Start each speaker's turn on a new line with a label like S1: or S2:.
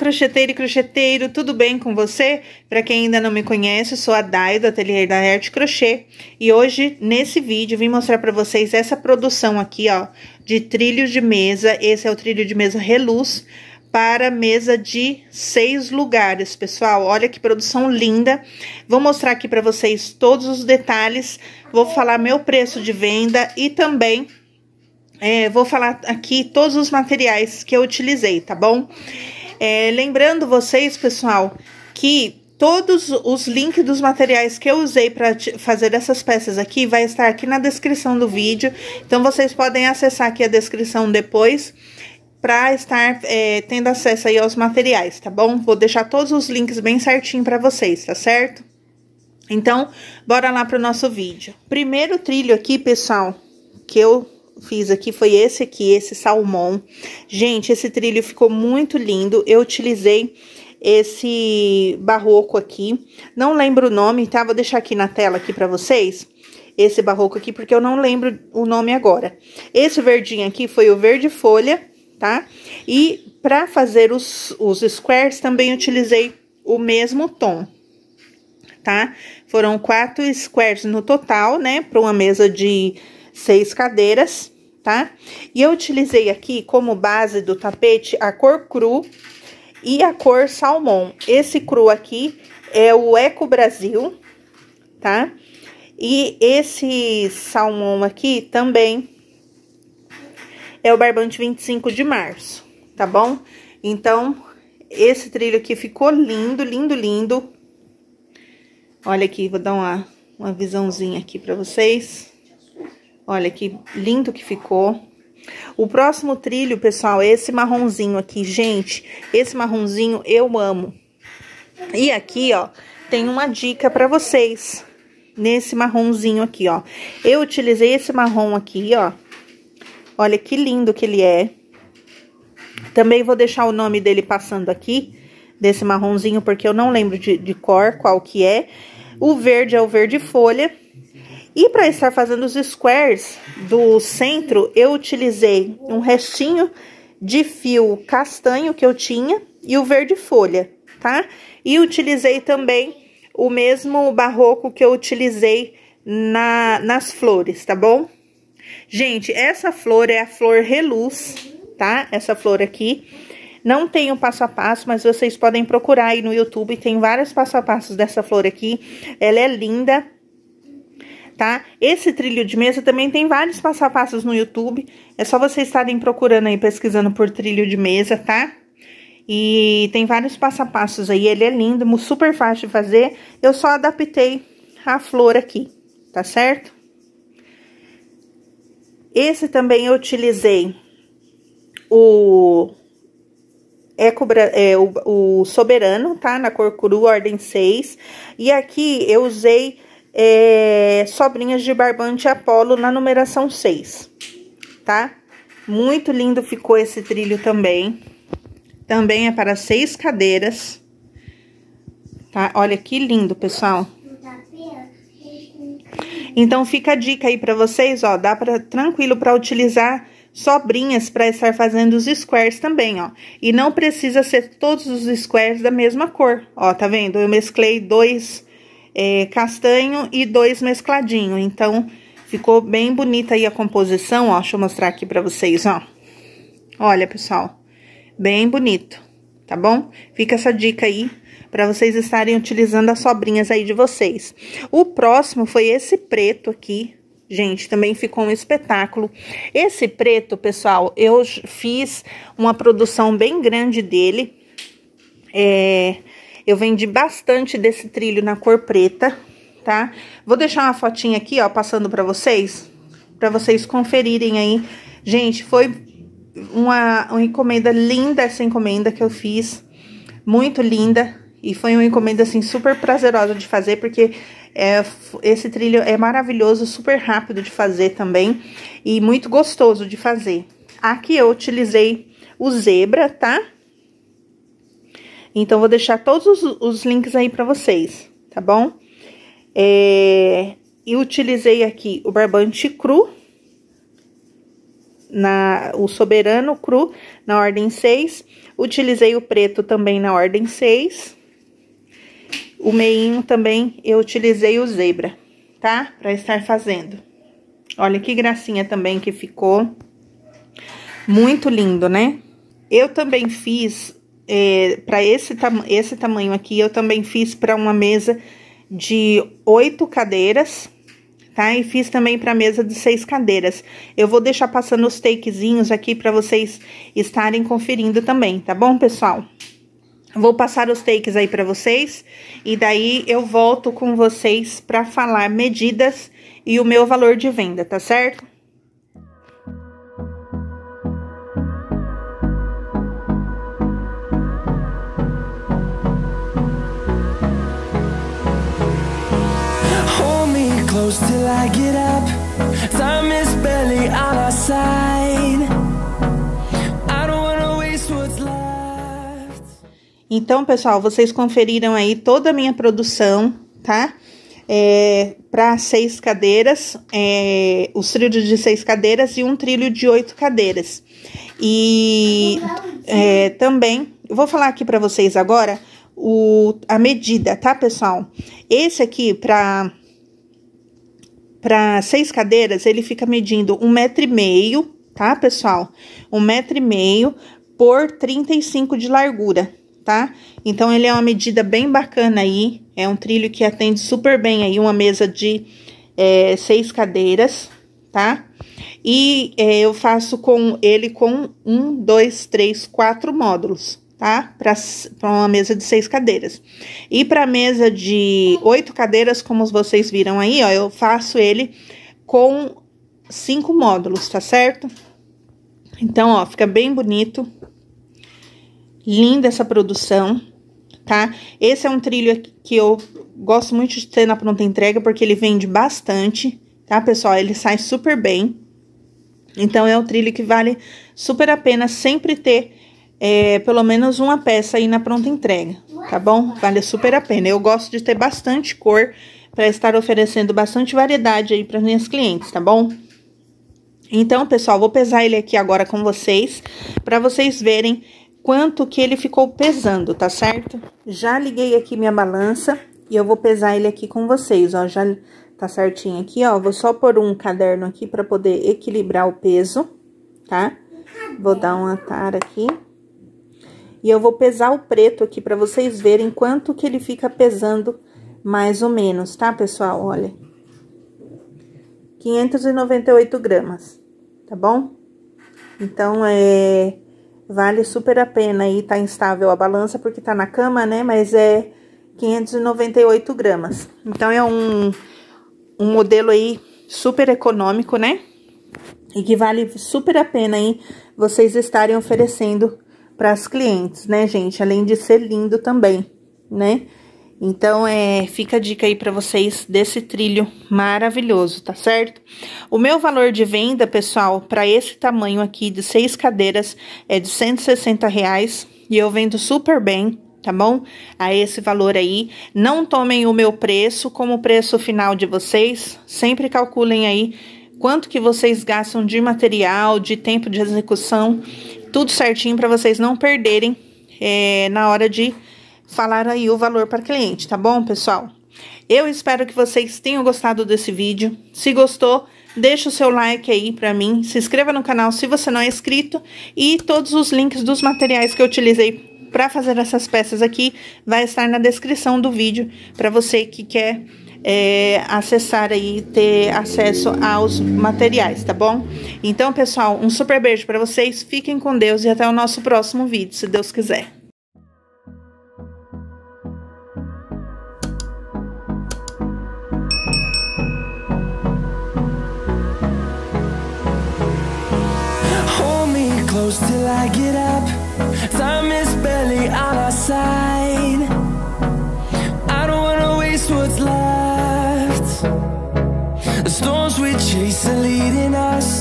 S1: crocheteiro e crocheteiro, tudo bem com você? Para quem ainda não me conhece, sou a Dai do Ateliê da Arte Crochê e hoje nesse vídeo vim mostrar para vocês essa produção aqui, ó, de trilhos de mesa. Esse é o trilho de mesa reluz para mesa de seis lugares, pessoal. Olha que produção linda. Vou mostrar aqui para vocês todos os detalhes, vou falar meu preço de venda e também é, vou falar aqui todos os materiais que eu utilizei, tá bom? É, lembrando vocês, pessoal, que todos os links dos materiais que eu usei para fazer essas peças aqui vai estar aqui na descrição do vídeo. Então, vocês podem acessar aqui a descrição depois para estar é, tendo acesso aí aos materiais, tá bom? Vou deixar todos os links bem certinho para vocês, tá certo? Então, bora lá para o nosso vídeo. Primeiro trilho aqui, pessoal, que eu fiz aqui foi esse aqui, esse salmão. Gente, esse trilho ficou muito lindo. Eu utilizei esse barroco aqui. Não lembro o nome, tá? Vou deixar aqui na tela aqui para vocês esse barroco aqui, porque eu não lembro o nome agora. Esse verdinho aqui foi o verde folha, tá? E para fazer os, os squares também utilizei o mesmo tom, tá? Foram quatro squares no total, né? Para uma mesa de seis cadeiras tá? E eu utilizei aqui como base do tapete a cor cru e a cor salmão. Esse cru aqui é o Eco Brasil, tá? E esse salmão aqui também é o barbante 25 de março, tá bom? Então, esse trilho aqui ficou lindo, lindo, lindo. Olha aqui, vou dar uma, uma visãozinha aqui pra vocês. Olha que lindo que ficou. O próximo trilho, pessoal, é esse marronzinho aqui. Gente, esse marronzinho eu amo. E aqui, ó, tem uma dica para vocês. Nesse marronzinho aqui, ó. Eu utilizei esse marrom aqui, ó. Olha que lindo que ele é. Também vou deixar o nome dele passando aqui, desse marronzinho, porque eu não lembro de, de cor, qual que é. O verde é o verde folha. E para estar fazendo os squares do centro, eu utilizei um restinho de fio castanho que eu tinha e o verde folha, tá? E utilizei também o mesmo barroco que eu utilizei na, nas flores, tá bom? Gente, essa flor é a flor reluz, tá? Essa flor aqui. Não tem o passo a passo, mas vocês podem procurar aí no YouTube, tem vários passo a passos dessa flor aqui. Ela é linda, tá? Esse trilho de mesa também tem vários passo a passos no YouTube. É só vocês estarem procurando aí, pesquisando por trilho de mesa, tá? E tem vários passo a passos aí. Ele é lindo, super fácil de fazer. Eu só adaptei a flor aqui, tá certo? Esse também eu utilizei o Eco, é, o, o Soberano, tá? Na cor cru, ordem 6. E aqui eu usei é, sobrinhas de barbante Apolo na numeração 6, tá? Muito lindo ficou esse trilho também. Também é para seis cadeiras, tá? Olha que lindo, pessoal. Então fica a dica aí para vocês, ó, dá para tranquilo para utilizar sobrinhas para estar fazendo os squares também, ó. E não precisa ser todos os squares da mesma cor, ó, tá vendo? Eu mesclei dois é, castanho e dois mescladinho. Então, ficou bem bonita aí a composição, ó. Deixa eu mostrar aqui pra vocês, ó. Olha, pessoal, bem bonito, tá bom? Fica essa dica aí para vocês estarem utilizando as sobrinhas aí de vocês. O próximo foi esse preto aqui, gente, também ficou um espetáculo. Esse preto, pessoal, eu fiz uma produção bem grande dele. É, eu vendi bastante desse trilho na cor preta, tá? Vou deixar uma fotinha aqui, ó, passando para vocês, para vocês conferirem aí. Gente, foi uma, uma encomenda linda essa encomenda que eu fiz, muito linda. E foi uma encomenda, assim, super prazerosa de fazer, porque é, esse trilho é maravilhoso, super rápido de fazer também e muito gostoso de fazer. Aqui eu utilizei o zebra, tá? Então, vou deixar todos os, os links aí para vocês, tá bom? É, e utilizei aqui o barbante cru, na, o soberano cru na ordem 6. Utilizei o preto também na ordem 6. O meinho também eu utilizei o zebra, tá? Para estar fazendo. Olha que gracinha também que ficou. Muito lindo, né? Eu também fiz é, para esse, tam esse tamanho aqui, eu também fiz para uma mesa de oito cadeiras, tá? E fiz também para mesa de seis cadeiras. Eu vou deixar passando os takezinhos aqui para vocês estarem conferindo também, tá bom, pessoal? Vou passar os takes aí para vocês e daí eu volto com vocês para falar medidas e o meu valor de venda, tá certo? close till I get up Time is barely on our side I don't wanna waste what's left Então, pessoal, vocês conferiram aí toda a minha produção, tá? É, para seis cadeiras, é, os trilhos de seis cadeiras e um trilho de oito cadeiras. E é, também, vou falar aqui para vocês agora o, a medida, tá, pessoal? Esse aqui, para para seis cadeiras, ele fica medindo um metro e meio, tá, pessoal? Um metro e meio por 35 de largura, tá? Então, ele é uma medida bem bacana aí. É um trilho que atende super bem aí uma mesa de é, seis cadeiras, tá? E é, eu faço com ele com um, dois, três, quatro módulos tá? Para uma mesa de seis cadeiras. E para mesa de oito cadeiras, como vocês viram aí, ó, eu faço ele com cinco módulos, tá certo? Então, ó, fica bem bonito. Linda essa produção, tá? Esse é um trilho que eu gosto muito de ter na pronta entrega, porque ele vende bastante, tá, pessoal? Ele sai super bem. Então, é um trilho que vale super a pena sempre ter é, pelo menos uma peça aí na pronta entrega, tá bom? Vale super a pena. Eu gosto de ter bastante cor para estar oferecendo bastante variedade aí para minhas clientes, tá bom? Então, pessoal, vou pesar ele aqui agora com vocês, para vocês verem quanto que ele ficou pesando, tá certo? Já liguei aqui minha balança e eu vou pesar ele aqui com vocês, ó, já tá certinho aqui, ó. Vou só pôr um caderno aqui para poder equilibrar o peso, tá? Vou dar uma tara aqui. E eu vou pesar o preto aqui para vocês verem quanto que ele fica pesando mais ou menos, tá, pessoal? Olha. 598 gramas, tá bom? Então, é... Vale super a pena aí, tá instável a balança porque tá na cama, né? Mas é 598 gramas. Então, é um, um modelo aí super econômico, né? E que vale super a pena aí vocês estarem oferecendo para as clientes, né, gente? Além de ser lindo também, né? Então, é, fica a dica aí para vocês desse trilho maravilhoso, tá certo? O meu valor de venda, pessoal, para esse tamanho aqui de seis cadeiras é de 160 reais e eu vendo super bem, tá bom? A esse valor aí. Não tomem o meu preço como o preço final de vocês. Sempre calculem aí quanto que vocês gastam de material, de tempo de execução tudo certinho para vocês não perderem é, na hora de falar aí o valor para cliente, tá bom, pessoal? Eu espero que vocês tenham gostado desse vídeo. Se gostou, deixa o seu like aí para mim, se inscreva no canal se você não é inscrito e todos os links dos materiais que eu utilizei para fazer essas peças aqui vai estar na descrição do vídeo para você que quer é, acessar e ter acesso aos materiais, tá bom? Então, pessoal, um super beijo para vocês, fiquem com Deus e até o nosso próximo vídeo, se Deus quiser. till I get up. Time chase the leading us